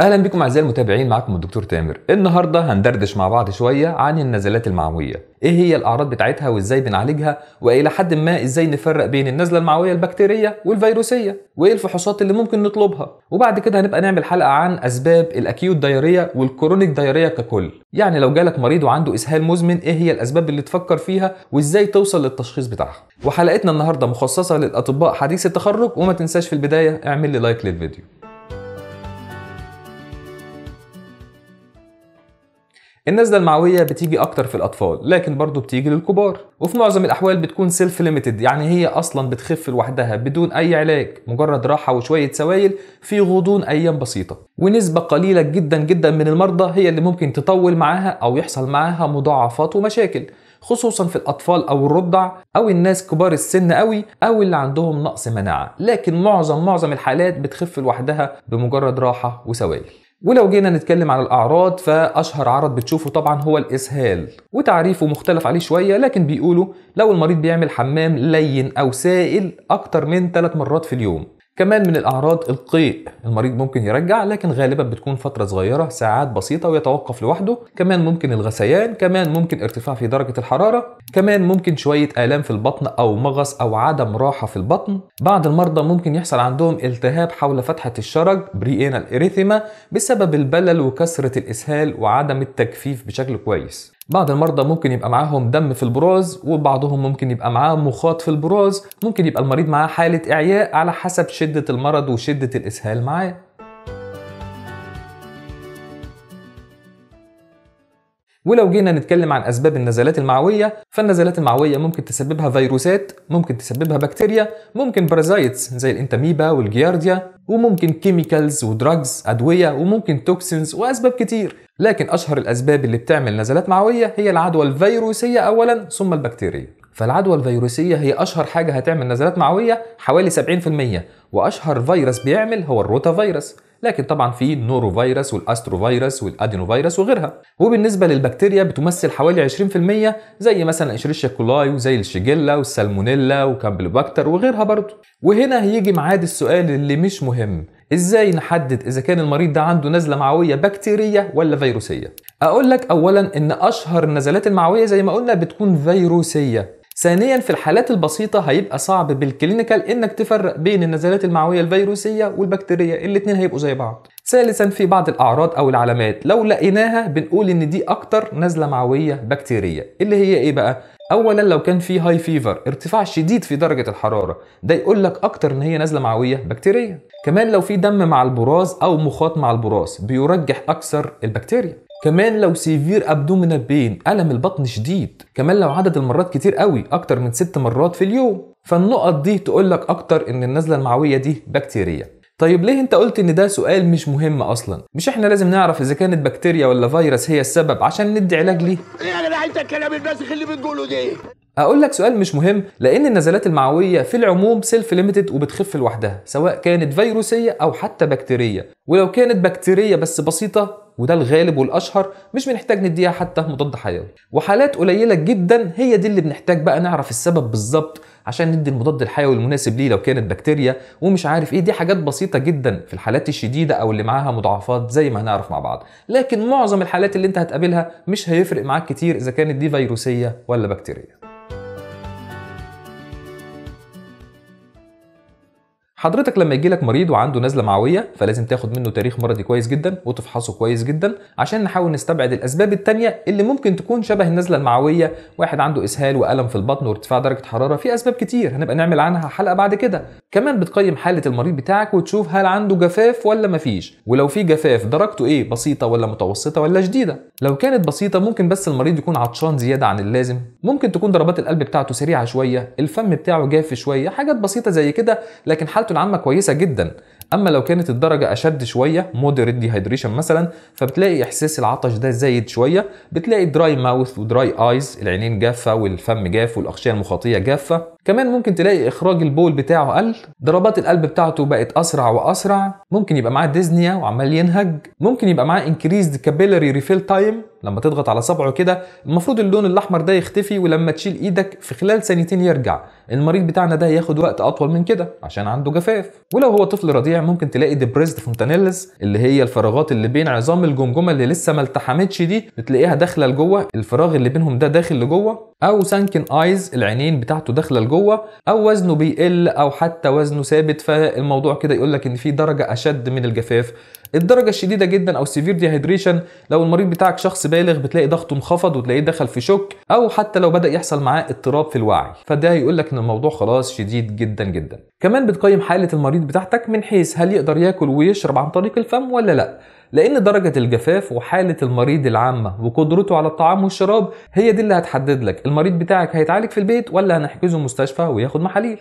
اهلا بكم اعزائي المتابعين معكم الدكتور تامر النهارده هندردش مع بعض شويه عن النزلات المعويه ايه هي الاعراض بتاعتها وازاي بنعالجها والى حد ما ازاي نفرق بين النزله المعويه البكتيريه والفيروسيه وايه الفحوصات اللي ممكن نطلبها وبعد كده هنبقى نعمل حلقه عن اسباب الاكيوت دايريه والكرونيك دايريه ككل يعني لو جالك مريض وعنده اسهال مزمن ايه هي الاسباب اللي تفكر فيها وازاي توصل للتشخيص بتاعها وحلقتنا النهارده مخصصه للاطباء حديث التخرج وما تنساش في البدايه اعمل لي لايك للفيديو النزله المعويه بتيجي اكتر في الاطفال لكن برضه بتيجي للكبار وفي معظم الاحوال بتكون سيلف ليميتد يعني هي اصلا بتخف لوحدها بدون اي علاج مجرد راحه وشويه سوائل في غضون ايام بسيطه ونسبه قليله جدا جدا من المرضى هي اللي ممكن تطول معاها او يحصل معاها مضاعفات ومشاكل خصوصا في الاطفال او الرضع او الناس كبار السن أوي او اللي عندهم نقص مناعه لكن معظم معظم الحالات بتخف لوحدها بمجرد راحه وسوائل ولو جينا نتكلم عن الأعراض فأشهر عرض بتشوفه طبعا هو الإسهال وتعريفه مختلف عليه شوية لكن بيقولوا لو المريض بيعمل حمام لين أو سائل أكتر من 3 مرات في اليوم كمان من الأعراض القيء المريض ممكن يرجع لكن غالبا بتكون فترة صغيرة ساعات بسيطة ويتوقف لوحده كمان ممكن الغثيان كمان ممكن ارتفاع في درجة الحرارة كمان ممكن شوية آلام في البطن أو مغص أو عدم راحة في البطن بعض المرضى ممكن يحصل عندهم التهاب حول فتحة الشرج بريئينال إريثيما بسبب البلل وكثرة الإسهال وعدم التجفيف بشكل كويس بعض المرضى ممكن يبقى معاهم دم في البراز وبعضهم ممكن يبقى معاه مخاط في البراز ممكن يبقى المريض معاه حالة إعياء على حسب شدة المرض وشدة الإسهال معاه ولو جينا نتكلم عن اسباب النزلات المعويه فالنزلات المعويه ممكن تسببها فيروسات ممكن تسببها بكتيريا ممكن بارازايتس زي الانتاميبا والجيارديا وممكن كيميكالز ودراجز ادويه وممكن توكسينز واسباب كتير لكن اشهر الاسباب اللي بتعمل نزلات معويه هي العدوى الفيروسيه اولا ثم البكتيريه فالعدوى الفيروسية هي أشهر حاجة هتعمل نزلات معوية حوالي 70% وأشهر فيروس بيعمل هو الروتا فيروس لكن طبعا في النوروفيروس والاستروفيروس والادينوفيروس وغيرها وبالنسبه للبكتيريا بتمثل حوالي 20% زي مثلا اشريشا كولاي وزي الشيجيلا والسالمونيلا وكامبلوباكتر وغيرها برضه وهنا هيجي معاد السؤال اللي مش مهم ازاي نحدد اذا كان المريض ده عنده نزله معويه بكتيريه ولا فيروسيه اقول لك اولا ان اشهر النزلات المعويه زي ما قلنا بتكون فيروسيه ثانيا في الحالات البسيطة هيبقى صعب بالكلينيكال انك تفرق بين النزلات المعوية الفيروسية والبكتيرية الاتنين هيبقوا زي بعض ثالثا في بعض الاعراض او العلامات لو لقيناها بنقول ان دي اكتر نزلة معوية بكتيرية اللي هي ايه بقى اولا لو كان في هاي فيفر ارتفاع شديد في درجه الحراره ده يقول لك اكتر ان هي نازله معويه بكتيريه كمان لو في دم مع البراز او مخاط مع البراز بيرجح اكثر البكتيريا كمان لو سيفير ابدومينال بين الم البطن شديد كمان لو عدد المرات كتير قوي اكتر من ست مرات في اليوم فالنقط دي تقول لك اكتر ان النزله المعويه دي بكتيريه طيب ليه انت قلت ان ده سؤال مش مهم اصلا مش احنا لازم نعرف اذا كانت بكتيريا ولا فيروس هي السبب عشان ندي علاج ليه ايه انا يعني عايز الكلام الناسخ اللي بتقوله ده اقول لك سؤال مش مهم لان النزلات المعويه في العموم سيلف ليميتد وبتخف لوحدها سواء كانت فيروسيه او حتى بكتيريه ولو كانت بكتيريه بس بسيطه وده الغالب والاشهر مش بنحتاج نديها حتى مضاد حيوي وحالات قليله جدا هي دي اللي بنحتاج بقى نعرف السبب بالظبط عشان ندي المضاد الحيوي المناسب ليه لو كانت بكتيريا ومش عارف ايه دي حاجات بسيطه جدا في الحالات الشديده او اللي معاها مضاعفات زي ما هنعرف مع بعض لكن معظم الحالات اللي انت هتقابلها مش هيفرق معاك كتير اذا كانت دي فيروسيه ولا بكتيريه حضرتك لما يجي لك مريض وعنده نزله معويه فلازم تاخد منه تاريخ مرضي كويس جدا وتفحصه كويس جدا عشان نحاول نستبعد الاسباب الثانيه اللي ممكن تكون شبه النزله المعويه واحد عنده اسهال والم في البطن وارتفاع درجه حراره في اسباب كتير هنبقى نعمل عنها حلقه بعد كده كمان بتقيم حاله المريض بتاعك وتشوف هل عنده جفاف ولا مفيش ولو في جفاف درجته ايه بسيطه ولا متوسطه ولا شديده لو كانت بسيطه ممكن بس المريض يكون عطشان زياده عن اللازم ممكن تكون ضربات القلب بتاعته سريعه شويه الفم بتاعه جاف شويه حاجات بسيطه زي كده لكن حالته العامه كويسه جدا اما لو كانت الدرجه اشد شويه مودريت ديهايدريشن مثلا فبتلاقي احساس العطش ده زايد شويه بتلاقي دراي ماوث ودراي ايز العينين جافه والفم جاف والاغشيه المخاطيه جافه كمان ممكن تلاقي اخراج البول بتاعه قل ضربات القلب بتاعته بقت اسرع واسرع ممكن يبقى معاه ديزنيا وعمال ينهج ممكن يبقى معاه انكريزد كابيلاري ريفيل تايم لما تضغط على صبعه كده المفروض اللون الاحمر ده يختفي ولما تشيل ايدك في خلال ثانيتين يرجع المريض بتاعنا ده ياخد وقت اطول من كده عشان عنده جفاف ولو هو طفل رضيع ممكن تلاقي ديبريست فونتانيلز اللي هي الفراغات اللي بين عظام الجمجمه اللي لسه ما التحمتش دي بتلاقيها داخله لجوه الفراغ اللي بينهم ده داخل لجوه او سانكن ايز العينين بتاعته داخله لجوه او وزنه بيقل او حتى وزنه ثابت فالموضوع كده يقول لك ان في درجه اشد من الجفاف الدرجه الشديده جدا او سيفير ديهايدريشن لو المريض بتاعك شخص بالغ بتلاقي ضغطه انخفض وتلاقيه دخل في شك او حتى لو بدا يحصل معاه اضطراب في الوعي فده هيقول لك ان الموضوع خلاص شديد جدا جدا كمان بتقيم حاله المريض بتاعتك من حيث هل يقدر ياكل ويشرب عن طريق الفم ولا لا لان درجه الجفاف وحاله المريض العامه وقدرته على الطعام والشراب هي دي اللي هتحدد لك المريض بتاعك هيتعالج في البيت ولا هنحجزه مستشفى وياخد محاليل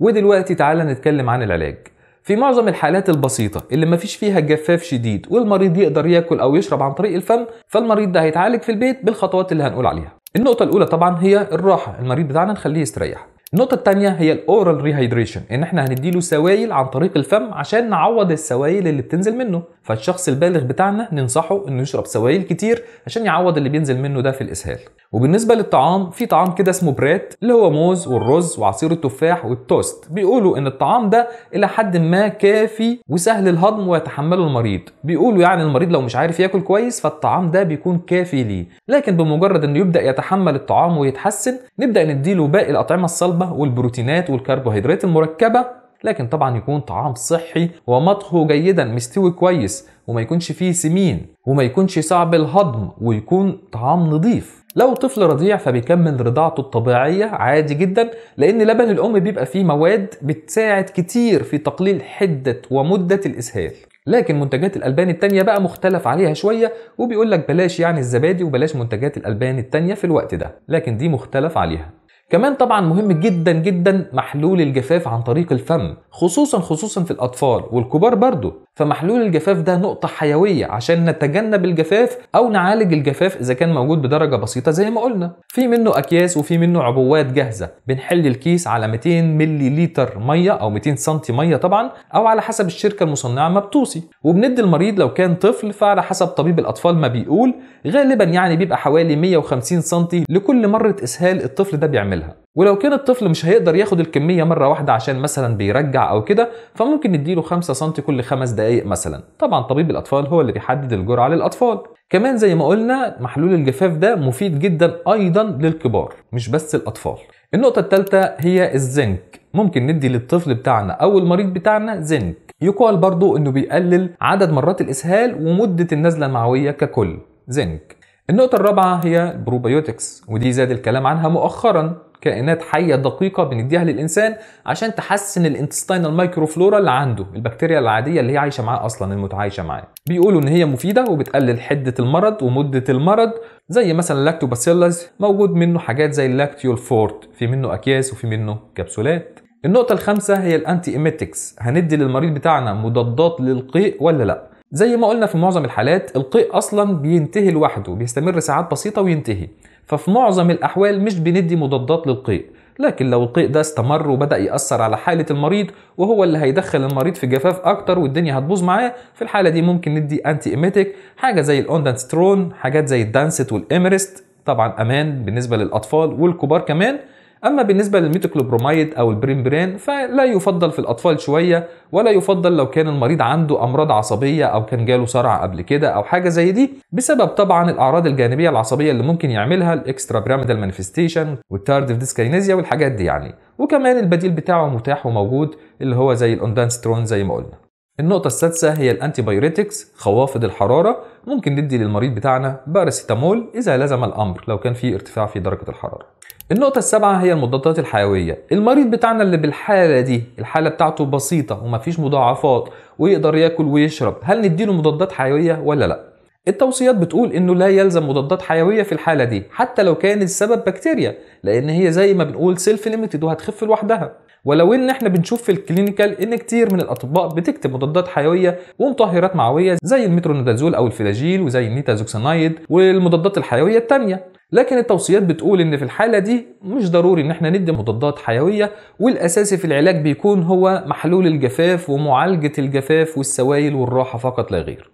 ودلوقتي تعالى نتكلم عن العلاج في معظم الحالات البسيطة اللي مفيش فيها جفاف شديد والمريض يقدر ياكل أو يشرب عن طريق الفم فالمريض ده هيتعالج في البيت بالخطوات اللي هنقول عليها النقطة الأولى طبعا هي الراحة المريض بتاعنا نخليه يستريح النقطة التانية هي الاورال ريهايدريشن ان احنا هنديله سوائل عن طريق الفم عشان نعوض السوائل اللي بتنزل منه فالشخص البالغ بتاعنا ننصحه انه يشرب سوائل كتير عشان يعوض اللي بينزل منه ده في الاسهال وبالنسبة للطعام في طعام كده اسمه بريت اللي هو موز والرز وعصير التفاح والتوست بيقولوا ان الطعام ده الى حد ما كافي وسهل الهضم ويتحمله المريض بيقولوا يعني المريض لو مش عارف ياكل كويس فالطعام ده بيكون كافي ليه لكن بمجرد انه يبدا يتحمل الطعام ويتحسن نبدا نديله باقي الاطعمه الصلبه الصلبة والبروتينات والكربوهيدرات المركبة لكن طبعا يكون طعام صحي ومطهو جيدا مستوي كويس وما يكونش فيه سمين وما يكونش صعب الهضم ويكون طعام نظيف لو طفل رضيع فبيكمل رضاعته الطبيعية عادي جدا لأن لبن الأم بيبقى فيه مواد بتساعد كتير في تقليل حدة ومدة الإسهال لكن منتجات الألبان التانية بقى مختلف عليها شوية وبيقولك بلاش يعني الزبادي وبلاش منتجات الألبان التانية في الوقت ده لكن دي مختلف عليها كمان طبعا مهم جدا جدا محلول الجفاف عن طريق الفم خصوصا خصوصا في الاطفال والكبار برضه فمحلول الجفاف ده نقطة حيوية عشان نتجنب الجفاف أو نعالج الجفاف إذا كان موجود بدرجة بسيطة زي ما قلنا في منه أكياس وفي منه عبوات جاهزة بنحل الكيس على 200 ملي لتر مية أو 200 سنتي مية طبعا أو على حسب الشركة المصنعة ما بتوصي وبندي المريض لو كان طفل فعلى حسب طبيب الأطفال ما بيقول غالبا يعني بيبقى حوالي 150 سنتي لكل مرة إسهال الطفل ده بيعملها يعملها ولو كان الطفل مش هيقدر ياخد الكميه مره واحده عشان مثلا بيرجع او كده فممكن نديله 5 سم كل 5 دقائق مثلا طبعا طبيب الاطفال هو اللي بيحدد الجرعه للاطفال كمان زي ما قلنا محلول الجفاف ده مفيد جدا ايضا للكبار مش بس الاطفال النقطه الثالثه هي الزنك ممكن ندي للطفل بتاعنا او المريض بتاعنا زنك يقال برضو انه بيقلل عدد مرات الاسهال ومده النزله المعويه ككل زنك النقطة الرابعة هي البروبيوتكس ودي زاد الكلام عنها مؤخرا كائنات حيه دقيقه بنديها للانسان عشان تحسن الانتستينال مايكروفلورا اللي عنده البكتيريا العاديه اللي هي عايشه معاه اصلا المتعايشه معاه بيقولوا ان هي مفيده وبتقلل حده المرض ومده المرض زي مثلا اللاكتوباسيلز موجود منه حاجات زي اللاكتيول فورت في منه اكياس وفي منه كبسولات النقطة الخامسة هي الانتي ايميتكس هندي للمريض بتاعنا مضادات للقيء ولا لا زي ما قلنا في معظم الحالات القيء اصلا بينتهي لوحده بيستمر ساعات بسيطة وينتهي ففي معظم الأحوال مش بندي مضادات للقيء لكن لو القيء ده استمر وبدأ يأثر على حالة المريض وهو اللي هيدخل المريض في جفاف أكتر والدنيا هتبوظ معاه في الحالة دي ممكن ندي أنتي إيميتك حاجة زي الأوندانسترون حاجات زي الدانست والإمرست طبعا أمان بالنسبة للأطفال والكبار كمان اما بالنسبه للميتوكلوبرومايد او البريمبرين فلا يفضل في الاطفال شويه ولا يفضل لو كان المريض عنده امراض عصبيه او كان جاله صرع قبل كده او حاجه زي دي بسبب طبعا الاعراض الجانبيه العصبيه اللي ممكن يعملها الاكسترا بيراميدال مانيفستيشن والتارديف ديسكاينيزيا والحاجات دي يعني وكمان البديل بتاعه متاح وموجود اللي هو زي الاوندانسترون زي ما قلنا النقطة السادسة هي الأنتي خوافض الحرارة ممكن ندي للمريض بتاعنا باراسيتامول إذا لزم الأمر لو كان في ارتفاع في درجة الحرارة النقطة السابعة هي المضادات الحيوية المريض بتاعنا اللي بالحالة دي الحالة بتاعته بسيطة ومفيش مضاعفات ويقدر ياكل ويشرب هل نديله مضادات حيوية ولا لا التوصيات بتقول انه لا يلزم مضادات حيويه في الحاله دي حتى لو كان السبب بكتيريا لان هي زي ما بنقول سيلف ليميتد وهتخف لوحدها ولو ان احنا بنشوف في الكلينيكال ان كتير من الاطباء بتكتب مضادات حيويه ومطهرات معويه زي المترونيدازول او الفلاجيل وزي النيتازوكسانايد والمضادات الحيويه التانيه لكن التوصيات بتقول ان في الحاله دي مش ضروري ان احنا ندي مضادات حيويه والاساسي في العلاج بيكون هو محلول الجفاف ومعالجه الجفاف والسوائل والراحه فقط لا غير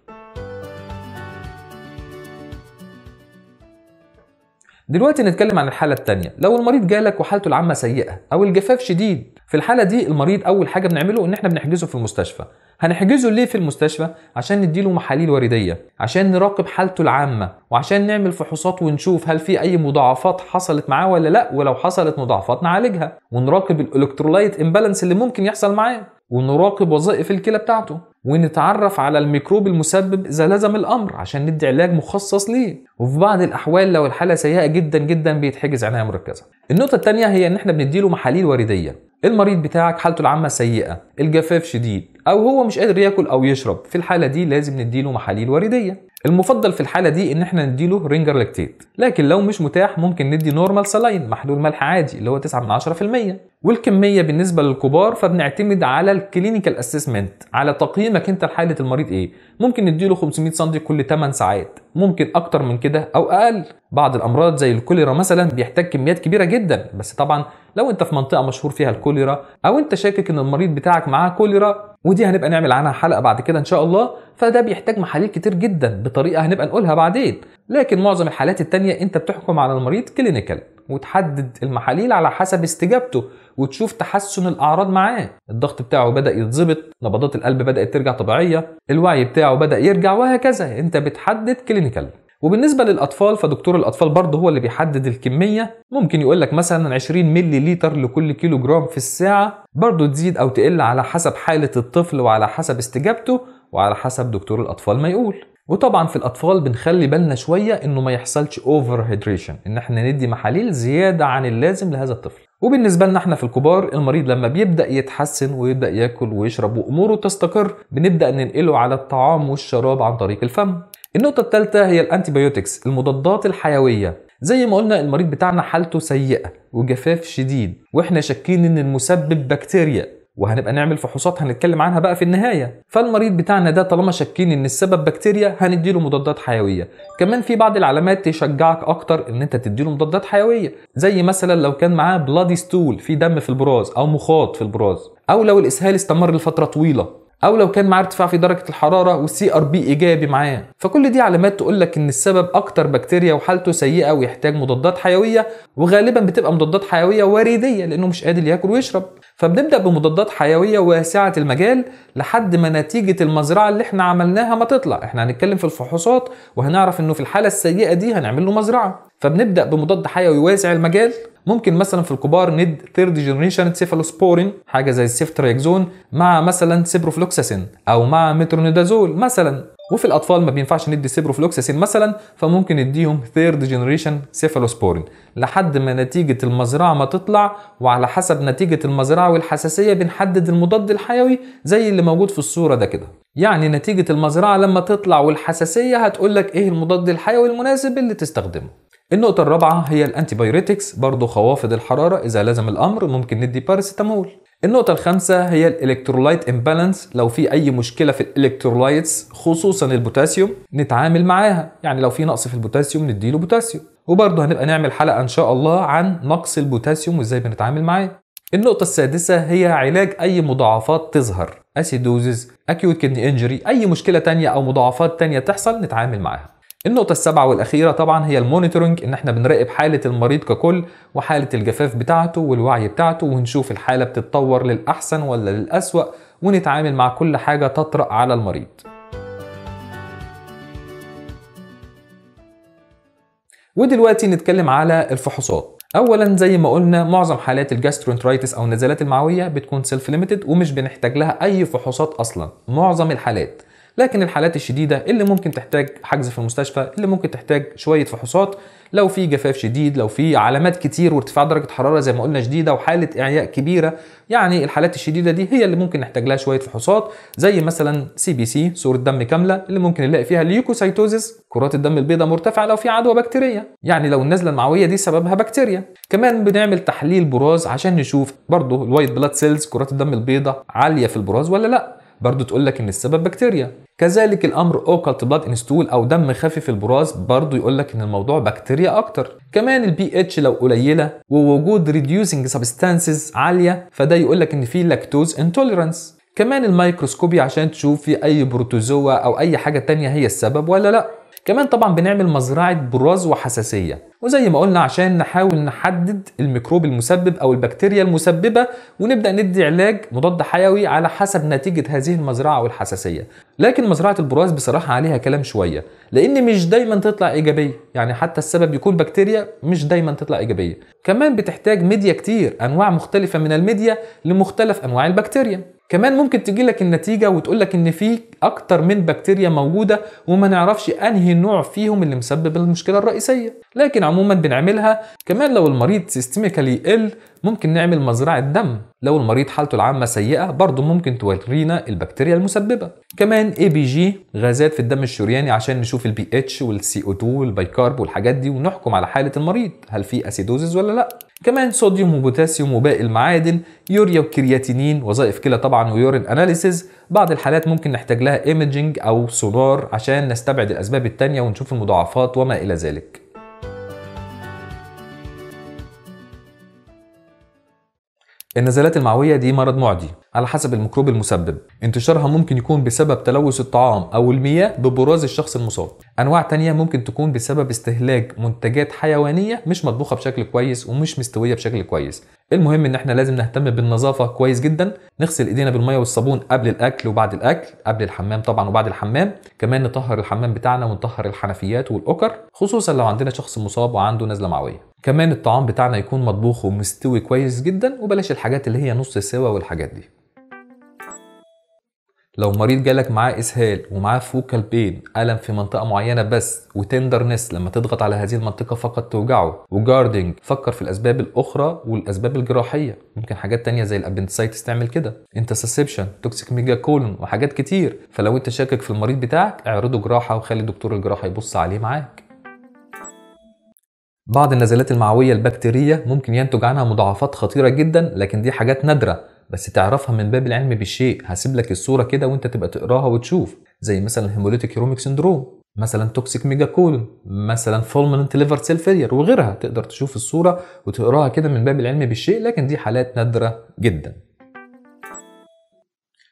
دلوقتي نتكلم عن الحالة الثانية، لو المريض جالك وحالته العامة سيئة أو الجفاف شديد، في الحالة دي المريض أول حاجة بنعمله إن إحنا بنحجزه في المستشفى، هنحجزه ليه في المستشفى؟ عشان نديله محاليل وريدية، عشان نراقب حالته العامة، وعشان نعمل فحوصات ونشوف هل في أي مضاعفات حصلت معاه ولا لأ، ولو حصلت مضاعفات نعالجها، ونراقب الإلكترولايت امبالانس اللي ممكن يحصل معاه، ونراقب وظائف الكلى بتاعته ونتعرف على الميكروب المسبب إذا لزم الأمر عشان ندي علاج مخصص ليه وفي بعض الأحوال لو الحالة سيئة جدا جدا بيتحجز عناية مركزة النقطة الثانية هي إن إحنا بنديله محاليل وريديه المريض بتاعك حالته العامة سيئة الجفاف شديد أو هو مش قادر ياكل أو يشرب في الحالة دي لازم نديله محاليل وريديه المفضل في الحاله دي ان احنا نديله رينجر لاكتيت لكن لو مش متاح ممكن ندي نورمال سلاين محلول ملح عادي اللي هو 9 من 10% والكميه بالنسبه للكبار فبنعتمد على الكلينيكال اسسمنت على تقييمك انت لحاله المريض ايه ممكن نديله 500 سم كل 8 ساعات ممكن اكتر من كده او اقل بعض الامراض زي الكوليرا مثلا بيحتاج كميات كبيره جدا بس طبعا لو انت في منطقه مشهور فيها الكوليرا او انت شاكك ان المريض بتاعك معاه كوليرا ودي هنبقى نعمل عنها حلقه بعد كده ان شاء الله فده بيحتاج محاليل كتير جدا بطريقه هنبقى نقولها بعدين لكن معظم الحالات التانية انت بتحكم على المريض كلينيكال وتحدد المحاليل على حسب استجابته وتشوف تحسن الاعراض معاه الضغط بتاعه بدا يتظبط نبضات القلب بدات ترجع طبيعيه الوعي بتاعه بدا يرجع وهكذا انت بتحدد كلينيكال وبالنسبه للاطفال فدكتور الاطفال برضه هو اللي بيحدد الكميه ممكن يقول لك مثلا 20 مللي لتر لكل كيلو جرام في الساعه برضه تزيد او تقل على حسب حاله الطفل وعلى حسب استجابته وعلى حسب دكتور الاطفال ما يقول وطبعا في الاطفال بنخلي بالنا شويه انه ما يحصلش اوفر هيدريشن ان احنا ندي محاليل زياده عن اللازم لهذا الطفل وبالنسبه لنا احنا في الكبار المريض لما بيبدا يتحسن ويبدا ياكل ويشرب واموره تستقر بنبدا ننقله على الطعام والشراب عن طريق الفم النقطة الثالثة هي الانتيبيوتكس المضادات الحيوية زي ما قلنا المريض بتاعنا حالته سيئة وجفاف شديد واحنا شاكين ان المسبب بكتيريا وهنبقى نعمل فحوصات هنتكلم عنها بقى في النهاية فالمريض بتاعنا ده طالما شاكين ان السبب بكتيريا هنديله مضادات حيوية كمان في بعض العلامات تشجعك اكتر ان انت تديله مضادات حيوية زي مثلا لو كان معاه بلادي ستول في دم في البراز او مخاط في البراز او لو الاسهال استمر لفترة طويلة او لو كان معاه ارتفاع في درجه الحراره والسي ار بي ايجابي معاه فكل دي علامات تقول لك ان السبب اكتر بكتيريا وحالته سيئه ويحتاج مضادات حيويه وغالبا بتبقى مضادات حيويه وريديه لانه مش قادر ياكل ويشرب فبنبدا بمضادات حيويه واسعه المجال لحد ما نتيجه المزرعه اللي احنا عملناها ما تطلع احنا هنتكلم في الفحوصات وهنعرف انه في الحاله السيئه دي هنعمل له مزرعه فبنبدا بمضاد حيوي واسع المجال ممكن مثلا في الكبار ند ثيرد جنريشن سيفالوسبورين حاجه زي السيفترايكزون مع مثلا سيبروفلوكساسين او مع مترونيدازول مثلا وفي الاطفال ما بينفعش ندي سيبروفلوكساسين مثلا فممكن نديهم ثيرد جنريشن سيفالوسبورين لحد ما نتيجه المزرعه ما تطلع وعلى حسب نتيجه المزرعه والحساسيه بنحدد المضاد الحيوي زي اللي موجود في الصوره ده كده يعني نتيجه المزرعه لما تطلع والحساسيه هتقول لك ايه المضاد الحيوي المناسب اللي تستخدمه النقطة الرابعة هي الأنتي برضو برضه خوافض الحرارة إذا لزم الأمر ممكن ندي باراسيتامول النقطة الخامسة هي الالكترولايت امبالانس لو في أي مشكلة في الالكترولايتس خصوصا البوتاسيوم نتعامل معاها يعني لو في نقص في البوتاسيوم نديله بوتاسيوم وبرضه هنبقى نعمل حلقة إن شاء الله عن نقص البوتاسيوم وإزاي بنتعامل معاه النقطة السادسة هي علاج أي مضاعفات تظهر أسيدوزز أكيوت كدني إنجري أي مشكلة تانية أو مضاعفات تانية تحصل نتعامل معاها النقطة السابعة والأخيرة طبعا هي المونيتورنج إن إحنا بنراقب حالة المريض ككل وحالة الجفاف بتاعته والوعي بتاعته ونشوف الحالة بتتطور للأحسن ولا للأسوأ ونتعامل مع كل حاجة تطرأ على المريض. ودلوقتي نتكلم على الفحوصات اولا زي ما قلنا معظم حالات الجاسترونترايتس او النزلات المعويه بتكون سيلف ليميتد ومش بنحتاج لها اي فحوصات اصلا معظم الحالات لكن الحالات الشديده اللي ممكن تحتاج حجز في المستشفى اللي ممكن تحتاج شويه فحوصات لو في جفاف شديد لو في علامات كتير وارتفاع درجه حراره زي ما قلنا شديده وحاله اعياء كبيره يعني الحالات الشديده دي هي اللي ممكن نحتاج لها شويه فحوصات زي مثلا سي بي سي صوره دم كامله اللي ممكن نلاقي فيها ليوكوسيتوزيس كرات الدم البيضاء مرتفعه لو في عدوى بكتيريه يعني لو النزله المعويه دي سببها بكتيريا كمان بنعمل تحليل براز عشان نشوف برضه الوايت بلاد سيلز كرات الدم البيضاء عاليه في البراز ولا لا برضو تقول لك ان السبب بكتيريا كذلك الامر اوكلت بلاد انستول او دم خفيف البراز برضو يقول لك ان الموضوع بكتيريا اكتر كمان البي اتش لو قليله ووجود ريديوسنج سبستانسز عاليه فده يقول لك ان في لاكتوز انتوليرانس كمان الميكروسكوبي عشان تشوف في اي بروتوزوا او اي حاجه تانية هي السبب ولا لا كمان طبعا بنعمل مزرعه براز وحساسيه وزي ما قلنا عشان نحاول نحدد الميكروب المسبب او البكتيريا المسببه ونبدا ندي علاج مضاد حيوي على حسب نتيجه هذه المزرعه والحساسيه لكن مزرعه البراز بصراحه عليها كلام شويه لان مش دايما تطلع ايجابيه يعني حتى السبب يكون بكتيريا مش دايما تطلع ايجابيه كمان بتحتاج ميديا كتير انواع مختلفه من الميديا لمختلف انواع البكتيريا كمان ممكن تجي لك النتيجة وتقول لك إن في أكتر من بكتيريا موجودة وما نعرفش أنهي نوع فيهم اللي مسبب المشكلة الرئيسية، لكن عموما بنعملها كمان لو المريض سيستميكالي ال ممكن نعمل مزرعة دم لو المريض حالته العامة سيئة برضو ممكن تورينا البكتيريا المسببة كمان اي بي جي غازات في الدم الشرياني عشان نشوف البي اتش والسي او 2 والبيكارب والحاجات دي ونحكم على حالة المريض هل في اسيدوزز ولا لا كمان صوديوم وبوتاسيوم وباقي المعادن يوريا وكرياتينين وظائف كلى طبعا ويورين اناليسيز بعض الحالات ممكن نحتاج لها ايمجنج او سونار عشان نستبعد الاسباب التانية ونشوف المضاعفات وما الى ذلك النزلات المعوية دي مرض معدي على حسب الميكروب المسبب انتشارها ممكن يكون بسبب تلوث الطعام أو المياه ببراز الشخص المصاب أنواع تانية ممكن تكون بسبب استهلاك منتجات حيوانية مش مطبوخة بشكل كويس ومش مستوية بشكل كويس المهم ان احنا لازم نهتم بالنظافة كويس جدا نغسل ايدينا بالمية والصابون قبل الاكل وبعد الاكل قبل الحمام طبعا وبعد الحمام كمان نطهر الحمام بتاعنا ونطهر الحنفيات والأكر خصوصا لو عندنا شخص مصاب وعنده نزلة معوية كمان الطعام بتاعنا يكون مطبوخ ومستوي كويس جدا وبلاش الحاجات اللي هي نص سوا والحاجات دي لو مريض جالك معاه اسهال ومعاه فوكال بين الم في منطقه معينه بس وتندرنس لما تضغط على هذه المنطقه فقط توجعه وجاردنج فكر في الاسباب الاخرى والاسباب الجراحيه ممكن حاجات تانية زي الابندسايتس تعمل كده انتسسبشن توكسيك ميجا كولون وحاجات كتير فلو انت شاكك في المريض بتاعك اعرضه جراحه وخلي دكتور الجراحه يبص عليه معاك بعض النزلات المعوية البكتيرية ممكن ينتج عنها مضاعفات خطيرة جدا لكن دي حاجات نادرة بس تعرفها من باب العلم بالشيء هسيب لك الصورة كده وانت تبقى تقراها وتشوف زي مثلا هيموليتيك هيروميك سندروم مثلا توكسيك ميجا كولون مثلا فولمنت ليفر سيل فيلير وغيرها تقدر تشوف الصورة وتقراها كده من باب العلم بالشيء لكن دي حالات نادرة جدا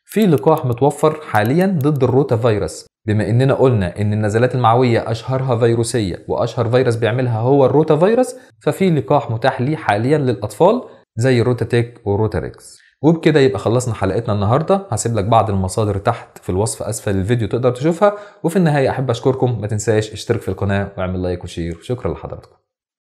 في لقاح متوفر حاليا ضد الروتا فيروس بما اننا قلنا ان النزلات المعويه اشهرها فيروسيه واشهر فيروس بيعملها هو الروتا فيروس ففي لقاح متاح ليه حاليا للاطفال زي الروتاتيك والروتاريكس وبكده يبقى خلصنا حلقتنا النهارده هسيب لك بعض المصادر تحت في الوصف اسفل الفيديو تقدر تشوفها وفي النهايه احب اشكركم ما تنساش اشترك في القناه واعمل لايك وشير شكرا لحضراتكم